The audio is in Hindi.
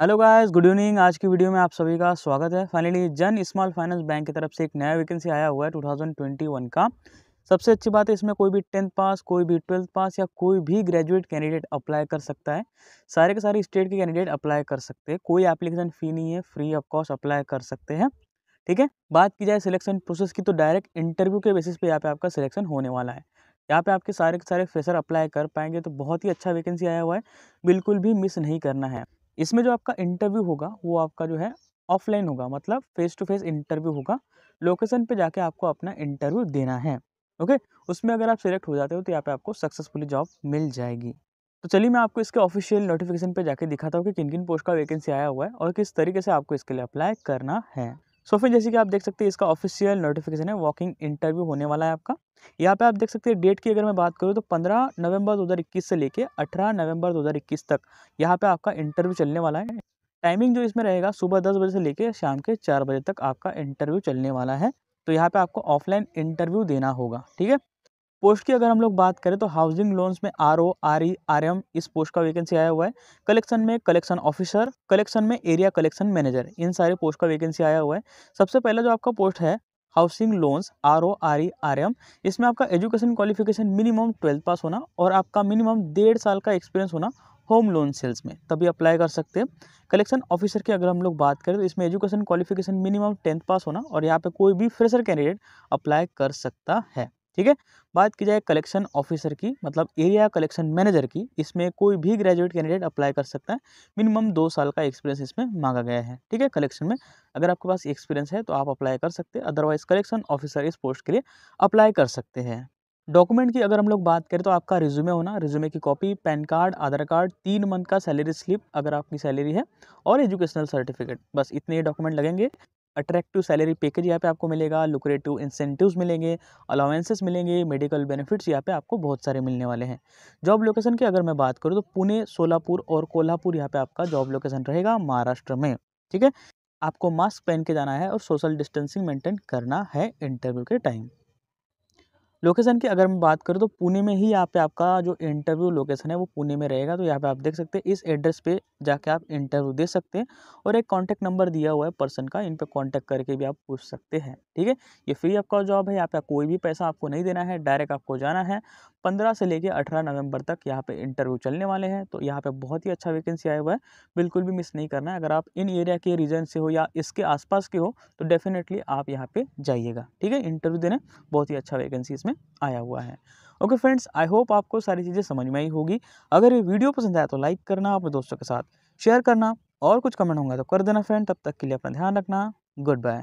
हेलो गाइस गुड इवनिंग आज की वीडियो में आप सभी का स्वागत है फाइनली जन स्मॉल फाइनेंस बैंक की तरफ से एक नया वैकेंसी आया हुआ है 2021 का सबसे अच्छी बात है इसमें कोई भी टेंथ पास कोई भी ट्वेल्थ पास या कोई भी ग्रेजुएट कैंडिडेट अप्लाई कर सकता है सारे के सारे स्टेट के कैंडिडेट अप्लाई कर सकते हैं कोई एप्लीकेशन फ़ी नहीं है फ्री ऑफ कॉस्ट अप्लाई कर सकते हैं ठीक है बात की जाए सिलेक्शन प्रोसेस की तो डायरेक्ट इंटरव्यू के बेसिस पर यहाँ पे आपका सिलेक्शन होने वाला है यहाँ पे आपके सारे के सारे फ्रेशर अप्लाई कर पाएंगे तो बहुत ही अच्छा वैकेंसी आया हुआ है बिल्कुल भी मिस नहीं करना है इसमें जो आपका इंटरव्यू होगा वो आपका जो है ऑफलाइन होगा मतलब फेस टू फेस इंटरव्यू होगा लोकेशन पे जाके आपको अपना इंटरव्यू देना है ओके उसमें अगर आप सिलेक्ट हो जाते हो तो यहाँ पे आपको सक्सेसफुली जॉब मिल जाएगी तो चलिए मैं आपको इसके ऑफिशियल नोटिफिकेशन पे जाके दिखाता हूँ कि किन किन पोस्ट का वैकेंसी आया हुआ है और किस तरीके से आपको इसके लिए अप्लाई करना है सो फिर जैसे कि आप देख सकते हैं इसका ऑफिशियल नोटिफिकेशन है वॉकिंग इंटरव्यू होने वाला है आपका यहाँ पे आप देख सकते हैं डेट की अगर मैं बात करूँ तो 15 नवंबर 2021 से लेके 18 नवंबर 2021 तक यहाँ पे आपका इंटरव्यू चलने वाला है टाइमिंग जो इसमें रहेगा सुबह दस बजे से लेके शाम के चार बजे तक आपका इंटरव्यू चलने वाला है तो यहाँ पर आपको ऑफलाइन इंटरव्यू देना होगा ठीक है पोस्ट की अगर हम लोग बात करें तो हाउसिंग लोन्स में R O R E R M इस पोस्ट का वैकेंसी आया हुआ है कलेक्शन में कलेक्शन ऑफिसर कलेक्शन में एरिया कलेक्शन मैनेजर इन सारे पोस्ट का वैकेंसी आया हुआ है सबसे पहला जो आपका पोस्ट है housing loans R O R E R M इसमें आपका education qualification minimum twelfth pass होना और आपका मिनिमम डेढ़ साल का एक्सपीरियंस होना होम लोन सेल्स में तभी अप्लाई कर सकते हैं कलेक्शन ऑफिसर की अगर हम लोग बात करें तो इसमें education qualification minimum tenth pass होना और यहाँ पे कोई भी फ्रेशर कैंडिडेट अप्लाई कर सकता है ठीक है बात की जाए कलेक्शन ऑफिसर की मतलब एरिया कलेक्शन मैनेजर की इसमें कोई भी ग्रेजुएट कैंडिडेट अप्लाई कर सकता है मिनिमम दो साल का एक्सपीरियंस इसमें मांगा गया है ठीक है कलेक्शन में अगर आपके पास एक्सपीरियंस है तो आप अप्लाई कर सकते हैं अदरवाइज कलेक्शन ऑफिसर इस पोस्ट के लिए अप्लाई कर सकते हैं डॉक्यूमेंट की अगर हम लोग बात करें तो आपका रिज्यूमे होना रिज्यूमे की copy pan card Aadhaar card तीन मंथ का सैलरी स्लिप अगर आपकी सैलरी है और एजुकेशनल सर्टिफिकेट बस इतने ही डॉक्यूमेंट लगेंगे अट्रैक्टिव सैलरी पैकेज यहाँ पे आपको मिलेगा लुक्रेटिव इंसेंटिव्स मिलेंगे अलाउंसेस मिलेंगे मेडिकल बेनिफिट्स यहाँ पे आपको बहुत सारे मिलने वाले हैं जॉब लोकेशन की अगर मैं बात करूँ तो पुणे सोलापुर और कोल्हापुर यहाँ पे आपका जॉब लोकेशन रहेगा महाराष्ट्र में ठीक है आपको मास्क पहन के जाना है और सोशल डिस्टेंसिंग मेंटेन करना है इंटरव्यू के टाइम लोकेशन की अगर मैं बात करूँ तो पुणे में ही यहाँ पे आपका जो इंटरव्यू लोकेशन है वो पुणे में रहेगा तो यहाँ पे आप देख सकते हैं इस एड्रेस पे जाके आप इंटरव्यू दे सकते हैं और एक कॉन्टैक्ट नंबर दिया हुआ है पर्सन का इन पर कॉन्टैक्ट करके भी आप पूछ सकते हैं ठीक है ये फ्री आपका जॉब है यहाँ पे कोई भी पैसा आपको नहीं देना है डायरेक्ट आपको जाना है पंद्रह से लेके अठारह नवंबर तक यहाँ पे इंटरव्यू चलने वाले हैं तो यहाँ पे बहुत ही अच्छा वैकेंसी आया हुआ है बिल्कुल भी मिस नहीं करना है अगर आप इन एरिया के रीजन से हो या इसके आसपास के हो तो डेफिनेटली आप यहाँ पे जाइएगा ठीक है इंटरव्यू देने बहुत ही अच्छा वैकेंसी इसमें आया हुआ है ओके फ्रेंड्स आई होप आपको सारी चीज़ें समझ में आई होगी अगर ये वीडियो पसंद आया तो लाइक करना अपने दोस्तों के साथ शेयर करना और कुछ कमेंट होंगे तो कर देना फ्रेंड तब तक के लिए अपना ध्यान रखना गुड बाय